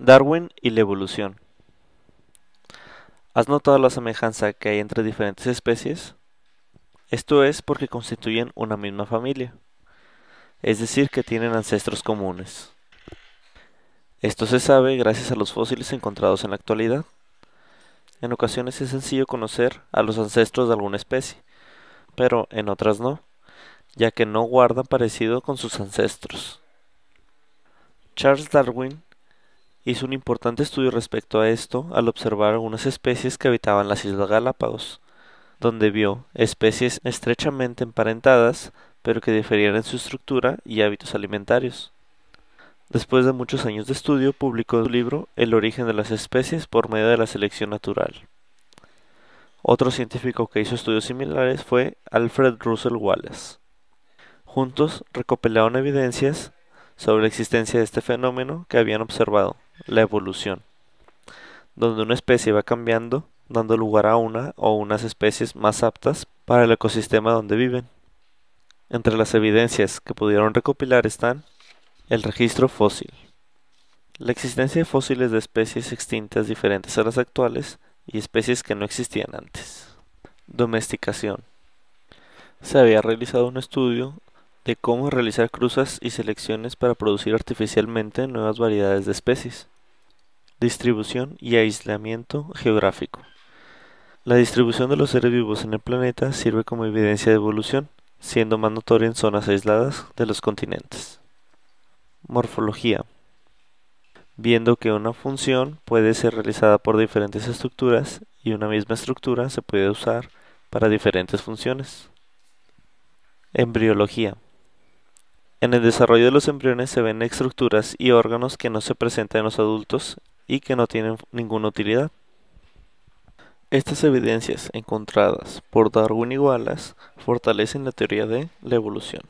Darwin y la evolución. ¿Has notado la semejanza que hay entre diferentes especies? Esto es porque constituyen una misma familia, es decir, que tienen ancestros comunes. Esto se sabe gracias a los fósiles encontrados en la actualidad. En ocasiones es sencillo conocer a los ancestros de alguna especie, pero en otras no, ya que no guardan parecido con sus ancestros. Charles Darwin hizo un importante estudio respecto a esto al observar algunas especies que habitaban las Islas Galápagos, donde vio especies estrechamente emparentadas, pero que diferían en su estructura y hábitos alimentarios. Después de muchos años de estudio, publicó su libro El origen de las especies por medio de la selección natural. Otro científico que hizo estudios similares fue Alfred Russell Wallace. Juntos recopilaron evidencias sobre la existencia de este fenómeno que habían observado, la evolución, donde una especie va cambiando, dando lugar a una o unas especies más aptas para el ecosistema donde viven. Entre las evidencias que pudieron recopilar están el registro fósil. La existencia de fósiles de especies extintas diferentes a las actuales y especies que no existían antes. Domesticación. Se había realizado un estudio de cómo realizar cruzas y selecciones para producir artificialmente nuevas variedades de especies. Distribución y aislamiento geográfico. La distribución de los seres vivos en el planeta sirve como evidencia de evolución, siendo más notoria en zonas aisladas de los continentes. Morfología. Viendo que una función puede ser realizada por diferentes estructuras y una misma estructura se puede usar para diferentes funciones. Embriología. En el desarrollo de los embriones se ven estructuras y órganos que no se presentan en los adultos y que no tienen ninguna utilidad. Estas evidencias encontradas por Darwin y Wallace fortalecen la teoría de la evolución.